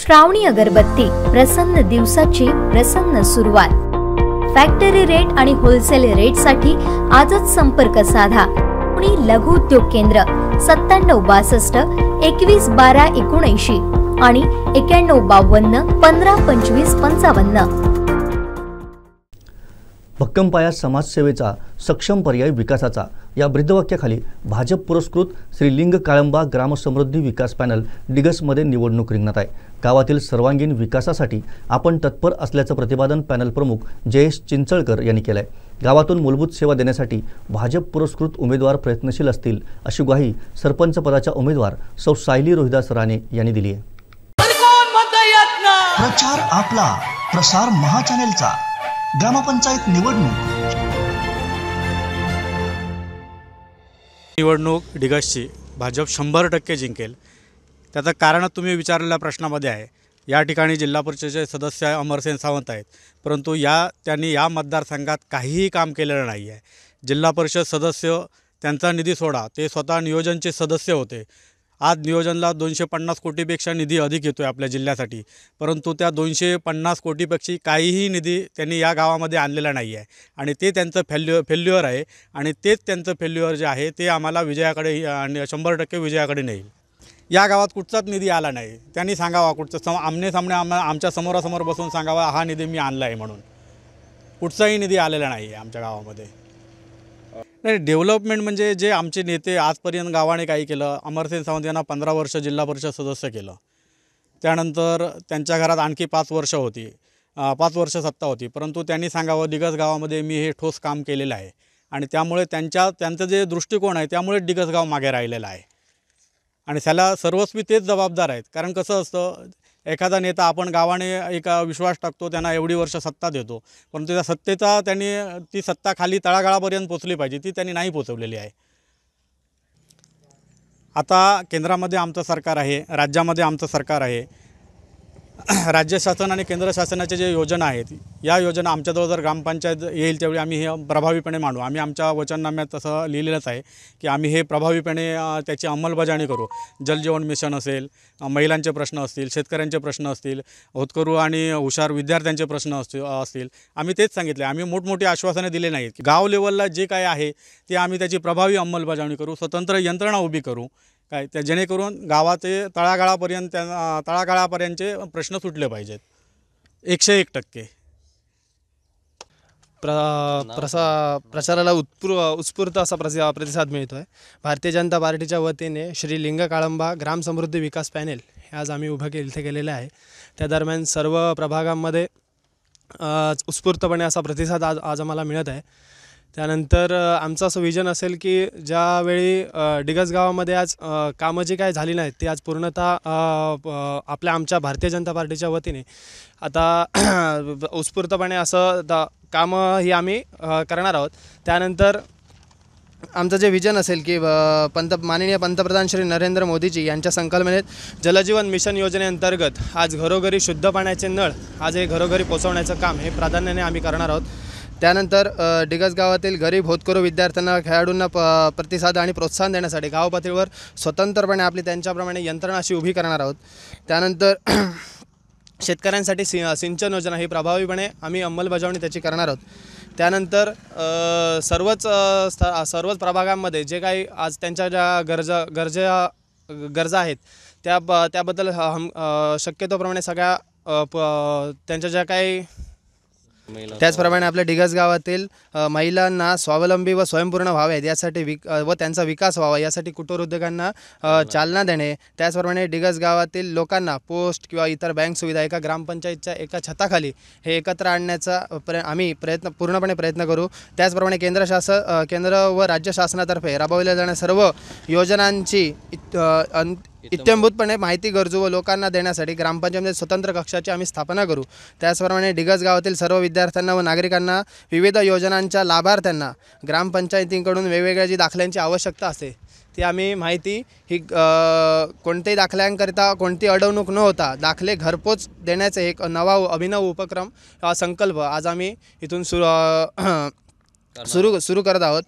श्रावणी अगरबत्ती प्रसन्न दिवसाची प्रसन्न सुरुवात फॅक्टरी रेट आणि होलसेल साठी आजच संपर्क साधा पुणे लघु उद्योग केंद्र सत्त्याण्णव बासष्ट एकवीस बारा एकोणऐंशी आणि एक्याण्णव बावन्न पंधरा पंचवीस पंचावन्न भक्कम पाया समाजसेवेचा सक्षम पर्याय विकासाचा या ब्रीदवाक्याखाली भाजप पुरस्कृत श्रीलिंग काळंबा ग्रामसमृद्धी विकास पॅनल डिगसमध्ये निवडणूक रिंगणात आहे गावातील सर्वांगीण विकासासाठी आपण तत्पर असल्याचं प्रतिपादन पॅनल प्रमुख जयेश चिंचळकर यांनी केलं आहे गावातून मूलभूत सेवा देण्यासाठी भाजप पुरस्कृत उमेदवार प्रयत्नशील असतील अशी ग्वाही सरपंच पदाच्या उमेदवार सौ सायली रोहिदास राणे यांनी दिली आहे प्रचार आपला प्रसार महाचॅनेलचा ग्रामपंचायत निवडणूक निवडणूक डिगसची भाजप शंभर टक्के जिंकेल त्याचं कारण तुम्ही विचारलेल्या प्रश्नामध्ये आहे या ठिकाणी जिल्हा परिषदेचे सदस्य अमरसेन सावंत आहेत परंतु या त्यांनी या मतदारसंघात काहीही काम केलेलं नाही आहे जिल्हा परिषद सदस्य त्यांचा निधी सोडा ते स्वतः नियोजनचे सदस्य होते आज नियोजनला दोनशे पन्नास कोटीपेक्षा निधी अधिक येतो आहे आपल्या जिल्ह्यासाठी परंतु त्या दोनशे पन्नास कोटीपेक्षा काहीही निधी त्यांनी या गावामध्ये आणलेला नाही आहे आणि ते त्यांचं फेल्यु फेल्युअर आहे आणि तेच त्यांचं फेल्युअर जे आहे ते आम्हाला विजयाकडे आणि शंभर टक्के विजयाकडे नेईल या गावात कुठचाच निधी आला नाही त्यांनी सांगावा कुठचं सम आमने सामने आम आमच्या समोरासमोर बसून सांगावा हा निधी मी आणला आहे म्हणून कुठचाही निधी आलेला नाही आहे आमच्या गावामध्ये नाही डेव्हलपमेंट म्हणजे जे आमचे नेते आजपर्यंत गावाने काही केलं अमरसेन सावंत यांना पंधरा वर्ष जिल्हा परिषद सदस्य केलं त्यानंतर त्यांच्या घरात आणखी पाच वर्ष होती पाच वर्ष सत्ता होती परंतु त्यांनी सांगावं दिगस गावामध्ये मी हे ठोस काम केलेलं आहे आणि त्यामुळे त्यांच्या त्यांचं जे दृष्टिकोन आहे त्यामुळे दिगस गाव मागे राहिलेलं आहे आणि त्याला सर्वस्वी तेच जबाबदार आहेत कारण कसं असतं एखादा नेता आपण गावाने एक विश्वास टाकतो त्यांना एवढी वर्ष सत्ता देतो परंतु त्या सत्तेचा त्यांनी ती सत्ता खाली तळागाळापर्यंत पोचली पाहिजे ती त्यांनी नाही पोचवलेली आहे आता केंद्रामध्ये आमचं सरकार आहे राज्यामध्ये आमचं सरकार आहे राज्य शासन आणि केंद्र शासनाच्या जे योजना आहेत या योजना आमच्याजवळ जर ग्रामपंचायत येईल त्यावेळी आम्ही हे प्रभावीपणे मांडू आम्ही आमच्या वचननाम्यात तसं लिहिलेलंच आहे की आम्ही हे प्रभावीपणे त्याची अंमलबजावणी करू जलजीवन मिशन असेल महिलांचे प्रश्न असतील शेतकऱ्यांचे प्रश्न असतील होतकरू आणि हुशार विद्यार्थ्यांचे प्रश्न असतील असतील आम्ही तेच सांगितले आम्ही मोठमोठी आश्वासने दिले नाहीत गाव लेवलला जे काय आहे ते आम्ही त्याची प्रभावी अंमलबजावणी करू स्वतंत्र यंत्रणा उभी करू काय त्या जेणेकरून गावाचे तळागाळापर्यंत तळागाळापर्यंतचे प्रश्न सुटले पाहिजेत एकशे एक टक्के प्र प्रसा प्रचाराला उत्पूर्व उत्स्फूर्त असा प्रसि प्रतिसाद मिळतो आहे भारतीय जनता पार्टीच्या वतीने श्री लिंग काळंबा ग्राम समृद्धी विकास पॅनेल हे आज आम्ही उभं केले इथे केलेलं आहे त्या दरम्यान सर्व प्रभागांमध्ये उत्स्फूर्तपणे असा प्रतिसाद आज आज आम्हाला मिळत आहे त्यानंतर आमचं असं विजन असेल की ज्यावेळी डिगस गावामध्ये आज कामं जी काय झाली नाहीत ती आज पूर्णतः आपल्या आमच्या भारतीय जनता पार्टीच्या वतीने आता उत्स्फूर्तपणे असं द कामं ही आम्ही करणार आहोत त्यानंतर आमचं जे विजन असेल की पंत माननीय पंतप्रधान श्री नरेंद्र मोदीजी यांच्या संकल्पनेत जलजीवन मिशन योजनेअंतर्गत आज घरोघरी शुद्ध पाण्याचे नळ आज हे घरोघरी पोचवण्याचं काम हे प्राधान्याने आम्ही करणार आहोत त्यानंतर डिगस गावातील गरीब होतकरू विद्यार्थ्यांना खेळाडूंना प प्रतिसाद आणि प्रोत्साहन देण्यासाठी गाव पातळीवर स्वतंत्रपणे आपली त्यांच्याप्रमाणे यंत्रणा अशी उभी करणार आहोत त्यानंतर शेतकऱ्यांसाठी सि सिंचन योजना ही प्रभावीपणे आम्ही अंमलबजावणी त्याची करणार आहोत त्यानंतर सर्वच सर्वच प्रभागांमध्ये जे काही आज त्यांच्या ज्या गरजा गरजा गरजा आहेत त्या त्याबद्दल हम शक्यतोप्रमाणे सगळ्या प त्यांच्या ज्या काही त्याचप्रमाणे आपल्या डिगस गावातील महिलांना स्वावलंबी व स्वयंपूर्ण व्हावेत यासाठी विक व त्यांचा विकास व्हावा यासाठी कुटुरुद्योगांना उद्योगांना चालना देणे त्याचप्रमाणे डिगस गावातील लोकांना पोस्ट किंवा इतर बँक सुविधा एका ग्रामपंचायतच्या एका छताखाली हे एकत्र आणण्याचा प्र आम्ही प्रयत्न पूर्णपणे प्रयत्न करू त्याचप्रमाणे केंद्र शासन केंद्र व राज्य शासनातर्फे राबवल्या जाणाऱ्या सर्व योजनांची इत्यंभूतपणे माहिती गरजू व लोकांना देण्यासाठी ग्रामपंचायतीमध्ये स्वतंत्र कक्षाची आम्ही स्थापना करू त्याचप्रमाणे डिगज गावातील सर्व विद्यार्थ्यांना व नागरिकांना विविध योजनांच्या लाभार्थ्यांना ग्रामपंचायतींकडून वेगवेगळ्या जी दाखल्यांची आवश्यकता असते ती आम्ही माहिती ही कोणत्याही दाखल्यांकरिता कोणती अडवणूक न होता दाखले घरपोच देण्याचे एक नवा अभिनव उपक्रम संकल्प आज आम्ही इथून सुरू सुरू सुरू करत आहोत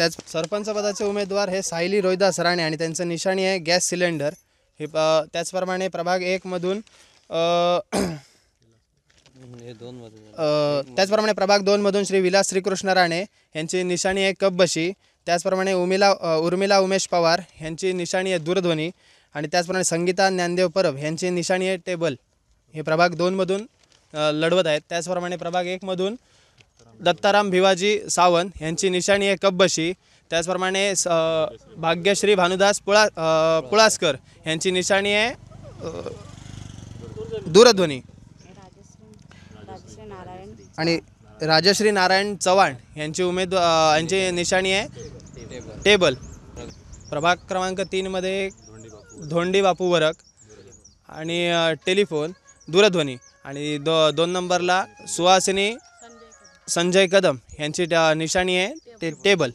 त्याच सरपंचपदाचे उमेदवार हे सायली रोहिदास राणे आणि त्यांचं निशाणी आहे गॅस सिलेंडर हे प त्याचप्रमाणे प्रभाग एकमधून त्याचप्रमाणे प्रभाग दोनमधून श्री विलास श्रीकृष्ण राणे यांची निशाणी आहे कपबशी त्याचप्रमाणे उमिला उर्मिला उमेश पवार यांची निशाणी आहे दूरध्वनी आणि त्याचप्रमाणे संगीता ज्ञानदेव परब यांची निशाणी आहे टेबल हे प्रभाग दोनमधून लढवत आहेत त्याचप्रमाणे प्रभाग एकमधून दत्ताराम भिवाजी सावंत यांची निशाणी आहे कब्बशी त्याचप्रमाणे स भाग्यश्री भानुदास पुळा पुळासकर यांची निशाणी आहे दूरध्वनी आणि राजश्री नारायण चव्हाण यांची उमेद यांची निशाणी आहे टेबल प्रभाग क्रमांक तीनमध्ये धोंडी बापू वरक आणि टेलिफोन दूरध्वनी आणि दो दोन नंबरला सुहासिनी संजय कदम यांची निशाणी आहे ते टेबल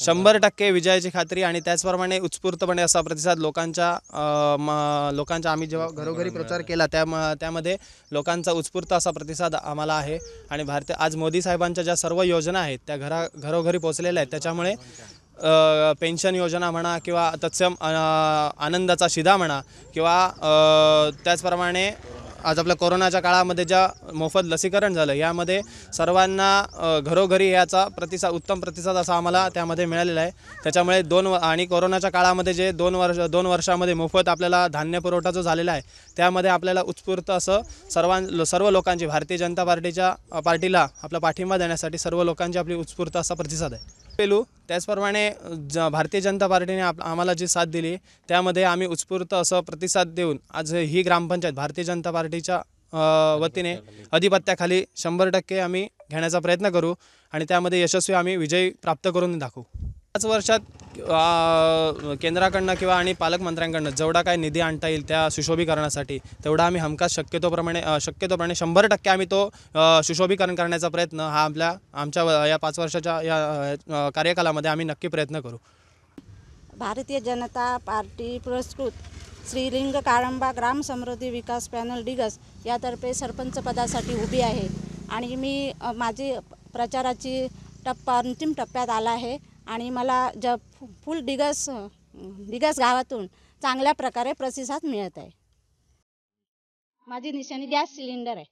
शंभर टक्के विजयाची खात्री आणि त्याचप्रमाणे उत्स्फूर्तपणे असा प्रतिसाद लोकांच्या लोकांचा आम्ही जेव्हा घरोघरी प्रचार केला त्या त्यामध्ये लोकांचा उत्स्फूर्त असा प्रतिसाद आम्हाला आहे आणि भारतीय आज मोदी साहेबांच्या ज्या सर्व योजना आहेत त्या घरा घरोघरी पोचलेल्या आहेत त्याच्यामुळे पेन्शन योजना म्हणा किंवा तत्सम आनंदाचा शिधा म्हणा किंवा त्याचप्रमाणे आज आपल्या कोरोनाच्या काळामध्ये ज्या मोफत लसीकरण झालं यामध्ये सर्वांना घरोघरी याचा प्रतिसाद उत्तम प्रतिसाद असा आम्हाला त्यामध्ये मिळालेला आहे त्याच्यामुळे दोन आणि कोरोनाच्या काळामध्ये जे दोन वर्ष दोन वर्षामध्ये मोफत आपल्याला धान्य पुरवठा जो झालेला आहे त्यामध्ये आपल्याला उत्स्फूर्त असं सर्वां सर्व लोकांची भारतीय जनता पार्टीच्या पार्टीला आपला पाठिंबा देण्यासाठी सर्व लोकांची आपली उत्स्फूर्त असा प्रतिसाद आहे पेलू त्याचप्रमाणे ज भारतीय जनता पार्टीने आप आम्हाला जी साथ दिली त्यामध्ये आम्ही उत्स्फूर्त असं प्रतिसाद देऊन आज ही ग्रामपंचायत भारतीय जनता पार्टीच्या वतीने अधिपत्याखाली शंभर टक्के आम्ही घेण्याचा प्रयत्न करू आणि त्यामध्ये यशस्वी आम्ही विजय प्राप्त करून दाखवू पाच वर्षात केंद्राकडनं किंवा आणि पालकमंत्र्यांकडनं जेवढा काय निधी आणता येईल त्या सुशोभीकरणासाठी तेवढा आम्ही हमखास शक्यतोप्रमाणे शक्यतोप्रमाणे शंभर टक्के आम्ही तो सुशोभीकरण करण्याचा प्रयत्न हा आपल्या आमच्या या पाच वर्षाच्या या कार्यकालामध्ये आम्ही नक्की प्रयत्न करू भारतीय जनता पार्टी पुरस्कृत श्रीलिंग काळंबा ग्राम समृद्धी विकास पॅनल डिगस यातर्फे सरपंच पदासाठी उभी आहे आणि मी माझी प्रचाराची टप्पा अंतिम टप्प्यात आला आहे आणि मला ज फुल डिगस डिगस गावातून चांगल्या प्रकारे प्रतिसाद मिळत आहे माझी निशाणी गॅस सिलेंडर आहे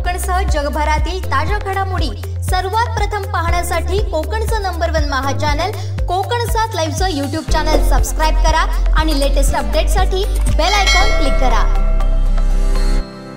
कोकणसह जगभरातील ताज्या घडामोडी सर्वात प्रथम पाहण्यासाठी कोकणचं नंबर वन महा चॅनल कोकण सात लाईव्हचं यूट्यूब चॅनल सबस्क्राईब करा आणि लेटेस्ट अपडेटसाठी बेल आयकॉन क्लिक करा